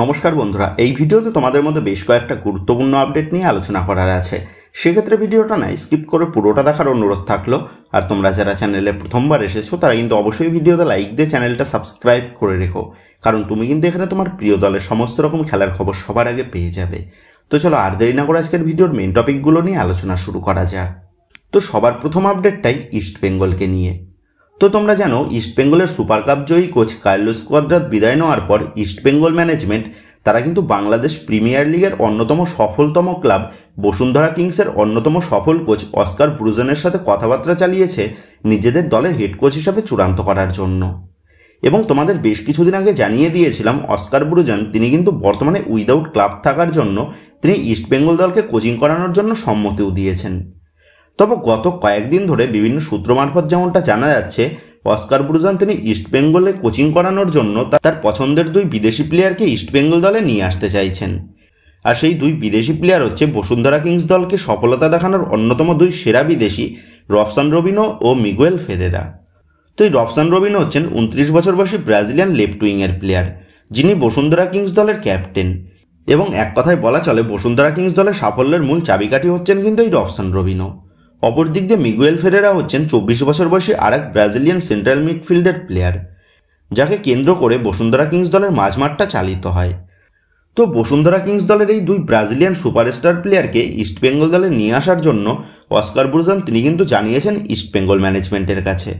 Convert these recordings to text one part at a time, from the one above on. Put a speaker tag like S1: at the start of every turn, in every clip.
S1: নমস্কার বন্ধুরা এই ভিডিওতে তোমাদের মধ্যে বেশ কয়েকটা গুরুত্বপূর্ণ আপডেট নিয়ে আলোচনা করার আছে সেক্ষেত্রে ভিডিওটা না স্কিপ করে পুরোটা দেখার অনুরোধ থাকলো আর তোমরা যারা চ্যানেলে প্রথমবার এসেছো তারা কিন্তু অবশ্যই ভিডিওতে লাইক দিয়ে চ্যানেলটা সাবস্ক্রাইব করে রেখো কারণ তুমি কিন্তু এখানে তোমার প্রিয় দলের সমস্ত রকম খেলার খবর সবার আগে পেয়ে যাবে তো চলো আর দেরি না করে আজকের ভিডিওর মেন টপিকগুলো নিয়ে আলোচনা শুরু করা যাক তো সবার প্রথম আপডেটটাই ইস্ট বেঙ্গলকে নিয়ে তো তোমরা জানো ইস্টবেঙ্গলের সুপার কাপ জয়ী কোচ কার্লোস কোয়াদ্রাত বিদায় নেওয়ার পর ইস্টবেঙ্গল ম্যানেজমেন্ট তারা কিন্তু বাংলাদেশ প্রিমিয়ার লিগের অন্যতম সফলতম ক্লাব বসুন্ধরা কিংসের অন্যতম সফল কোচ অস্কার ব্রুজনের সাথে কথাবার্তা চালিয়েছে নিজেদের দলের হেড কোচ হিসাবে চূড়ান্ত করার জন্য এবং তোমাদের বেশ কিছুদিন আগে জানিয়ে দিয়েছিলাম অস্কার ব্রুজন তিনি কিন্তু বর্তমানে উইদাউট ক্লাব থাকার জন্য তিনি ইস্টবেঙ্গল দলকে কোচিং করানোর জন্য সম্মতিও দিয়েছেন তবে গত কয়েকদিন ধরে বিভিন্ন সূত্র মারফত যেমনটা জানা যাচ্ছে অস্কার ব্রুজান তিনি ইস্টবেঙ্গলে কোচিং করানোর জন্য তার পছন্দের দুই বিদেশি প্লেয়ারকে ইস্টবেঙ্গল দলে নিয়ে আসতে চাইছেন আর সেই দুই বিদেশি প্লেয়ার হচ্ছে বসুন্ধরা কিংস দলকে সফলতা দেখানোর অন্যতম দুই সেরা বিদেশি রবসান রবিনো ও মিগুয়েল ফেরেরা তো এই রবসান রবিনো হচ্ছেন উনত্রিশ বছর বয়সী ব্রাজিলিয়ান লেফট উইংয়ের প্লেয়ার যিনি বসুন্ধরা কিংস দলের ক্যাপ্টেন এবং এক কথায় বলা চলে বসুন্ধরা কিংস দলের সাফল্যের মূল চাবিকাঠি হচ্ছেন কিন্তু এই রবসান রবিনো অপরদিক দিয়ে মিগুয়েল ফেরেরা হচ্ছেন চব্বিশ বছর বয়সী আর এক ব্রাজিলিয়ান সেন্ট্রাল মিডফিল্ডের প্লেয়ার যাকে কেন্দ্র করে বসুন্ধরা কিংস দলের মাঝমাঠটা চালিত হয় তো বসুন্ধরা কিংস দলের এই দুই ব্রাজিলিয়ান সুপারস্টার প্লেয়ারকে ইস্টবেঙ্গল দলে নিয়ে আসার জন্য অস্কার বুরজান তিনি কিন্তু জানিয়েছেন ইস্টবেঙ্গল ম্যানেজমেন্টের কাছে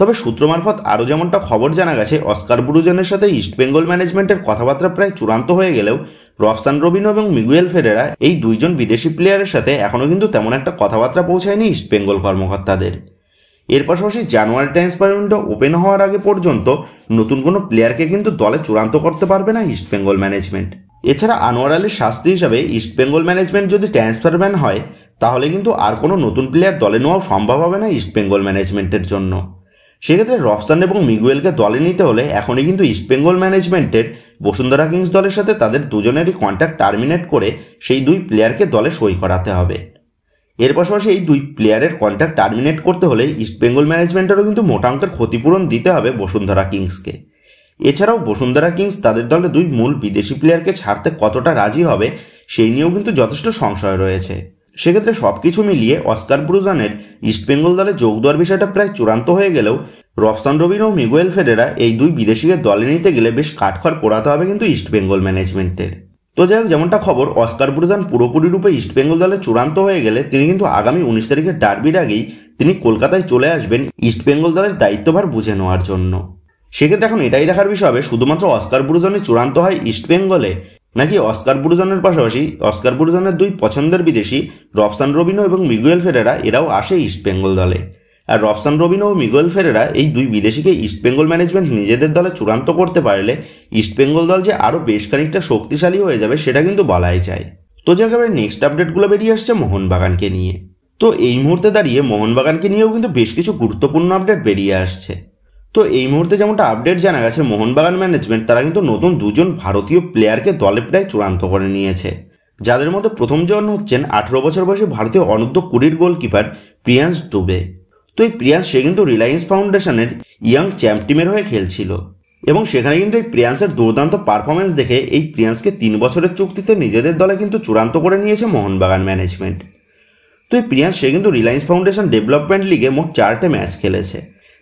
S1: তবে সূত্র মারফত আরও যেমনটা খবর জানা গেছে অস্কার বুরুজনের সাথে ইস্টবেঙ্গল ম্যানেজমেন্টের কথাবার্তা প্রায় চূড়ান্ত হয়ে গেলেও রফসান রবিনো এবং মিগুয়েল ফেরেরা এই দুইজন বিদেশি প্লেয়ারের সাথে এখনও কিন্তু তেমন একটা কথাবার্তা পৌঁছায়নি ইস্টবেঙ্গল কর্মকর্তাদের এর পাশাপাশি জানুয়ারি ট্রান্সফার উইন্ডো ওপেন হওয়ার আগে পর্যন্ত নতুন কোনো প্লেয়ারকে কিন্তু দলে চূড়ান্ত করতে পারবে না ইস্টবেঙ্গল ম্যানেজমেন্ট এছাড়া আনোয়ার আলীর শাস্তি হিসাবে ইস্টবেঙ্গল ম্যানেজমেন্ট যদি ট্রান্সফার ব্যান হয় তাহলে কিন্তু আর কোনো নতুন প্লেয়ার দলে নেওয়াও সম্ভব হবে না ইস্টবেঙ্গল ম্যানেজমেন্টের জন্য সেক্ষেত্রে রফসান এবং মিগুয়েলকে দলে নিতে হলে এখনই কিন্তু ইস্টবেঙ্গল ম্যানেজমেন্টের বসুন্ধরা কিংস দলের সাথে তাদের দুজনেরই কন্ট্যাক্ট টার্মিনেট করে সেই দুই প্লেয়ারকে দলে সই করাতে হবে এর পাশাপাশি এই দুই প্লেয়ারের কন্ট্যাক্ট টার্মিনেট করতে হলে ইস্টবেঙ্গল ম্যানেজমেন্টেরও কিন্তু মোটা অঙ্কের ক্ষতিপূরণ দিতে হবে বসুন্ধরা কিংসকে এছাড়াও বসুন্ধরা কিংস তাদের দলে দুই মূল বিদেশি প্লেয়ারকে ছাড়তে কতটা রাজি হবে সেই নিয়েও কিন্তু যথেষ্ট সংশয় রয়েছে সেক্ষেত্রে সব কিছু মিলিয়ে অস্কার ব্রুজানের ইস্টবেঙ্গল দলে যোগ দেওয়ার বিষয়টা প্রায় চূড়ান্ত হয়ে গেলেও রফসান রবিন ও মিগুয়েল ফেডেরা এই দুই বিদেশিকে দলে নিতে গেলে বেশ কাঠখড় পোড়াতে হবে কিন্তু ইস্টবেঙ্গল ম্যানেজমেন্টের তো যাই হোক যেমনটা খবর অস্কার ব্রুজান পুরোপুরি রূপে ইস্টবেঙ্গল দলে চূড়ান্ত হয়ে গেলে তিনি কিন্তু আগামী উনিশ তারিখের ডার্বির আগেই তিনি কলকাতায় চলে আসবেন ইস্টবেঙ্গল দলের দায়িত্বভার বুঝে নেওয়ার জন্য সেক্ষেত্রে এখন এটাই দেখার বিষয় হবে শুধুমাত্র অস্কার ব্রুজনই চূড়ান্ত হয় ইস্টবেঙ্গলে নাকি অস্কার বুরুজনের পাশাপাশি অস্কার বুরুজনের দুই পছন্দের বিদেশি রবসান রবিনো এবং মিগুয়েল ফেরেরা এরাও আসে ইস্টবেঙ্গল দলে আর রবসান রবিনো ও মিগুয়েল ফেরেরা এই দুই বিদেশিকে ইস্টবেঙ্গল ম্যানেজমেন্ট নিজেদের দলে চূড়ান্ত করতে পারলে ইস্টবেঙ্গল দল যে আরও বেশ খানিকটা শক্তিশালী হয়ে যাবে সেটা কিন্তু বলাই যায় তো যে নেক্সট আপডেটগুলো বেরিয়ে আসছে মোহনবাগানকে নিয়ে তো এই মুহূর্তে দাঁড়িয়ে মোহনবাগানকে নিয়েও কিন্তু বেশ কিছু গুরুত্বপূর্ণ আপডেট বেরিয়ে আসছে তো এই মুহূর্তে যেমনটা আপডেট জানা গেছে মোহনবাগান ম্যানেজমেন্ট তারা কিন্তু নতুন দুজন ভারতীয় প্লেয়ারকে দলে প্রায় চূড়ান্ত করে নিয়েছে যাদের মধ্যে প্রথমজন হচ্ছেন আঠেরো বছর বয়সী ভারতীয় অনূর্ধ্ব কুড়ির গোলকিপার প্রিয়াংশ দুবে তো এই প্রিয়াংশ সে কিন্তু রিলায়েন্স ফাউন্ডেশনের ইয়াং চ্যাম্প টিমের হয়ে খেলছিল এবং সেখানে কিন্তু এই প্রিয়াংশের দুর্দান্ত পারফরমেন্স দেখে এই প্রিয়াংশকে তিন বছরের চুক্তিতে নিজেদের দলে কিন্তু চূড়ান্ত করে নিয়েছে মোহনবাগান ম্যানেজমেন্ট তো এই প্রিয়াংশ সে কিন্তু রিলায়েন্স ফাউন্ডেশন ডেভেলপমেন্ট লিগে মোট চারটে ম্যাচ খেলেছে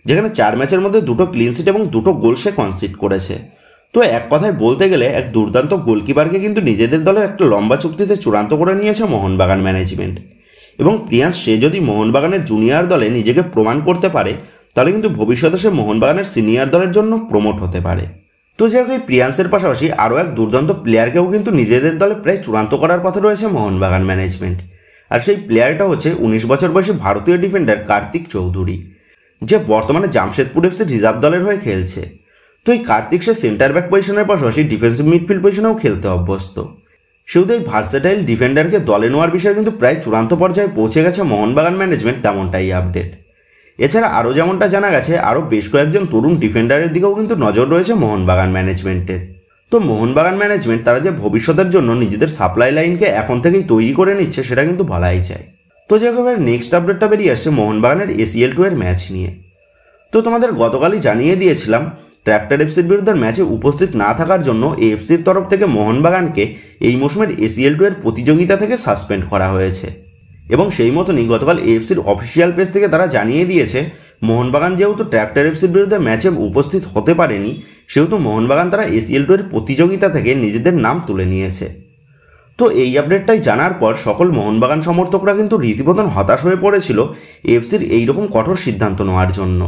S1: যেখানে চার ম্যাচের মধ্যে দুটো ক্লিনশিট এবং দুটো গোল সে কনসিট করেছে তো এক কথায় বলতে গেলে এক দুর্দান্ত গোলকিপারকে কিন্তু নিজেদের দলের একটা লম্বা চুক্তিতে চূড়ান্ত করে নিয়েছে মোহনবাগান ম্যানেজমেন্ট এবং প্রিয়াংশ সে যদি মোহনবাগানের জুনিয়র দলে নিজেকে প্রমাণ করতে পারে তাহলে কিন্তু ভবিষ্যতে সে মোহনবাগানের সিনিয়র দলের জন্য প্রমোট হতে পারে তো যাই হোক এই প্রিয়াংশের পাশাপাশি আরও এক দুর্দান্ত প্লেয়ারকেও কিন্তু নিজেদের দলে প্রায় চূড়ান্ত করার পথে রয়েছে মোহনবাগান ম্যানেজমেন্ট আর সেই প্লেয়ারটা হচ্ছে উনিশ বছর বয়সী ভারতীয় ডিফেন্ডার কার্তিক চৌধুরী যে বর্তমানে জামশেদপুর এফসি রিজার্ভ দলের হয়ে খেলছে তো এই কার্তিক সে সেন্টার ব্যাক পজিশনের পাশাপাশি ডিফেন্সিভ মিডফিল্ড পজিশনেও খেলতে অভ্যস্ত শুধু এই ভার্সেটাইল ডিফেন্ডারকে দলে নেওয়ার বিষয়ে কিন্তু প্রায় চূড়ান্ত পর্যায়ে পৌঁছে গেছে মোহনবাগান ম্যানেজমেন্ট তেমনটাই আপডেট এছাড়া আরও যেমনটা জানা গেছে আরও বেশ কয়েকজন তরুণ ডিফেন্ডারের দিকেও কিন্তু নজর রয়েছে মোহনবাগান ম্যানেজমেন্টের তো মোহনবাগান ম্যানেজমেন্ট তারা যে ভবিষ্যতের জন্য নিজেদের সাপ্লাই লাইনকে এখন থেকেই তৈরি করে নিচ্ছে সেটা কিন্তু বলাই যায় তো যে একেবারে নেক্সট আপডেটটা বেরিয়ে আসছে মোহনবাগানের এসিএল টু এর ম্যাচ নিয়ে তো তোমাদের গতকালই জানিয়ে দিয়েছিলাম ট্র্যাক্টর এফসির বিরুদ্ধে ম্যাচে উপস্থিত না থাকার জন্য এফসির তরফ থেকে মোহনবাগানকে এই মৌসুমের এসিএল টু এর প্রতিযোগিতা থেকে সাসপেন্ড করা হয়েছে এবং সেই মতনই গতকাল এফসির অফিসিয়াল পেজ থেকে তারা জানিয়ে দিয়েছে মোহনবাগান যেহেতু ট্র্যাক্টর এফসির বিরুদ্ধে ম্যাচে উপস্থিত হতে পারেনি সেহেতু মোহনবাগান তারা এসিএল টু এর প্রতিযোগিতা থেকে নিজেদের নাম তুলে নিয়েছে তো এই আপডেটটাই জানার পর সকল মোহনবাগান সমর্থকরা কিন্তু রীতিমতন হতাশ হয়ে পড়েছিল এফসির এইরকম কঠোর সিদ্ধান্ত নেওয়ার জন্য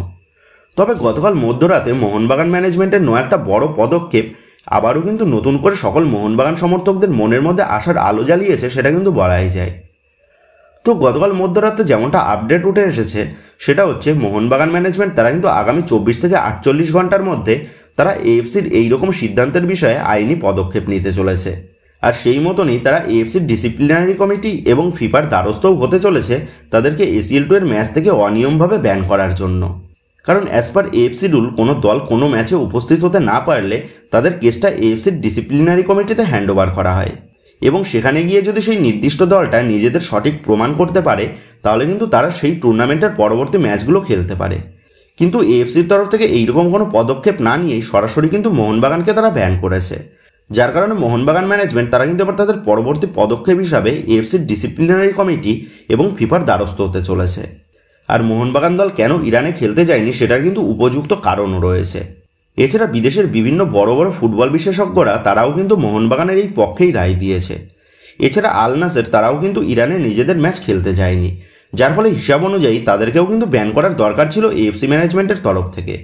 S1: তবে গতকাল মধ্যরাতে মোহনবাগান ম্যানেজমেন্টের নয় একটা বড় পদক্ষেপ আবারও কিন্তু নতুন করে সকল মোহনবাগান সমর্থকদের মনের মধ্যে আসার আলো জ্বালিয়েছে সেটা কিন্তু বলাই যায় তো গতকাল মধ্যরাতে যেমনটা আপডেট উঠে এসেছে সেটা হচ্ছে মোহনবাগান ম্যানেজমেন্ট তারা কিন্তু আগামী চব্বিশ থেকে আটচল্লিশ ঘন্টার মধ্যে তারা এএফসির এইরকম সিদ্ধান্তের বিষয়ে আইনি পদক্ষেপ নিতে চলেছে আর সেই মতনই তারা এএফসির ডিসিপ্লিনারি কমিটি এবং ফিফার দ্বারস্থও হতে চলেছে তাদেরকে এসিএল টু এর ম্যাচ থেকে অনিয়মভাবে ব্যান করার জন্য কারণ অ্যাজ পার এএফসি রুল কোনো দল কোনো ম্যাচে উপস্থিত হতে না পারলে তাদের কেসটা এএফসির ডিসিপ্লিনারি কমিটিতে হ্যান্ডওভার করা হয় এবং সেখানে গিয়ে যদি সেই নির্দিষ্ট দলটা নিজেদের সঠিক প্রমাণ করতে পারে তাহলে কিন্তু তারা সেই টুর্নামেন্টের পরবর্তী ম্যাচগুলো খেলতে পারে কিন্তু এএফসির তরফ থেকে এইরকম কোনো পদক্ষেপ না নিয়েই সরাসরি কিন্তু মোহনবাগানকে তারা ব্যান করেছে যার কারণে মোহনবাগান ম্যানেজমেন্ট তারা কিন্তু এবার তাদের পরবর্তী পদক্ষেপ হিসাবে এফসির ডিসিপ্লিনারি কমিটি এবং ফিফার দ্বারস্থ হতে চলেছে আর মোহনবাগান দল কেন ইরানে খেলতে যায়নি সেটার কিন্তু উপযুক্ত কারণও রয়েছে এছাড়া বিদেশের বিভিন্ন বড় বড় ফুটবল বিশেষজ্ঞরা তারাও কিন্তু মোহনবাগানের এই পক্ষেই রায় দিয়েছে এছাড়া আল নাসের তারাও কিন্তু ইরানে নিজেদের ম্যাচ খেলতে যায়নি যার ফলে হিসাব অনুযায়ী তাদেরকেও কিন্তু ব্যান করার দরকার ছিল এফসি ম্যানেজমেন্টের তরফ থেকে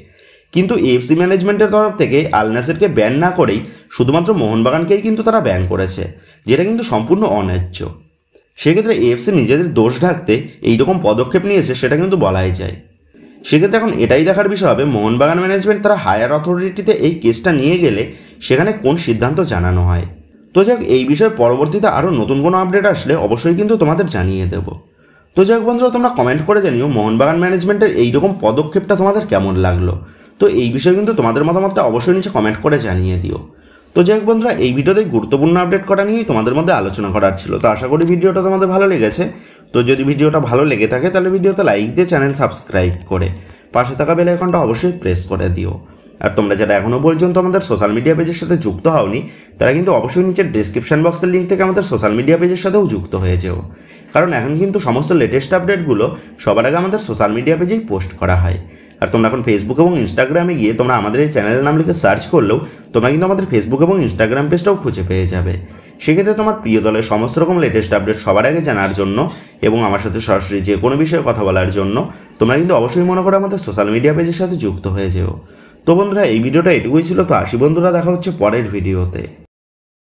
S1: কিন্তু এফসি ম্যানেজমেন্টের তরফ থেকে আল নাসেরকে ব্যান না করেই শুধুমাত্র মোহনবাগানকেই কিন্তু তারা ব্যান করেছে যেটা কিন্তু সম্পূর্ণ অন্যায্য সেক্ষেত্রে এফসি নিজেদের দোষ ঢাকতে এইরকম পদক্ষেপ নিয়েছে সেটা কিন্তু বলাই যায় সেক্ষেত্রে এখন এটাই দেখার বিষয় হবে মোহনবাগান ম্যানেজমেন্ট তারা হায়ার অথরিটিতে এই কেসটা নিয়ে গেলে সেখানে কোন সিদ্ধান্ত জানানো হয় তো যাক এই বিষয়ে পরবর্তীতে আরও নতুন কোনো আপডেট আসলে অবশ্যই কিন্তু তোমাদের জানিয়ে দেব তো যাক বন্ধুরা তোমরা কমেন্ট করে জানিও মোহনবাগান ম্যানেজমেন্টের এইরকম পদক্ষেপটা তোমাদের কেমন লাগলো তো এই বিষয়ে কিন্তু তোমাদের মতামতটা অবশ্যই নিচে কমেন্ট করে জানিয়ে দিও তো যাই বন্ধুরা এই ভিডিওতে গুরুত্বপূর্ণ আপডেট করা নিয়েই তোমাদের মধ্যে আলোচনা করার ছিল তো আশা করি ভিডিওটা তোমাদের ভালো লেগেছে তো যদি ভিডিওটা ভালো লেগে থাকে তাহলে ভিডিওতে লাইক দিয়ে চ্যানেল সাবস্ক্রাইব করে পাশে থাকা বেল আইকনটা অবশ্যই প্রেস করে দিও আর তোমরা যারা এখনও পর্যন্ত আমাদের সোশ্যাল মিডিয়া পেজের সাথে যুক্ত হওনি তারা কিন্তু অবশ্যই নিচের ডিসক্রিপশন বক্সের লিঙ্ক থেকে আমাদের সোশ্যাল মিডিয়া পেজের সাথেও যুক্ত হয়ে যেও কারণ এখন কিন্তু সমস্ত লেটেস্ট আপডেটগুলো সবার আগে আমাদের সোশ্যাল মিডিয়া পেজেই পোস্ট করা হয় আর তোমরা এখন ফেসবুক এবং ইনস্টাগ্রামে গিয়ে তোমরা আমাদের এই চ্যানেলের নাম লিখে সার্চ করলেও তোমরা কিন্তু আমাদের ফেসবুক এবং ইনস্টাগ্রাম পেজটাও খুঁজে পেয়ে যাবে সেক্ষেত্রে তোমার প্রিয় দলের সমস্ত রকম লেটেস্ট আপডেট সবার আগে জানার জন্য এবং আমার সাথে সরাসরি যে কোনো বিষয়ে কথা বলার জন্য তোমরা কিন্তু অবশ্যই মনে করো আমাদের সোশ্যাল মিডিয়া পেজের সাথে যুক্ত হয়ে যেও তো বন্ধুরা এই ভিডিওটা এটুকুই ছিল তো আসি বন্ধুরা দেখা হচ্ছে পরের ভিডিওতে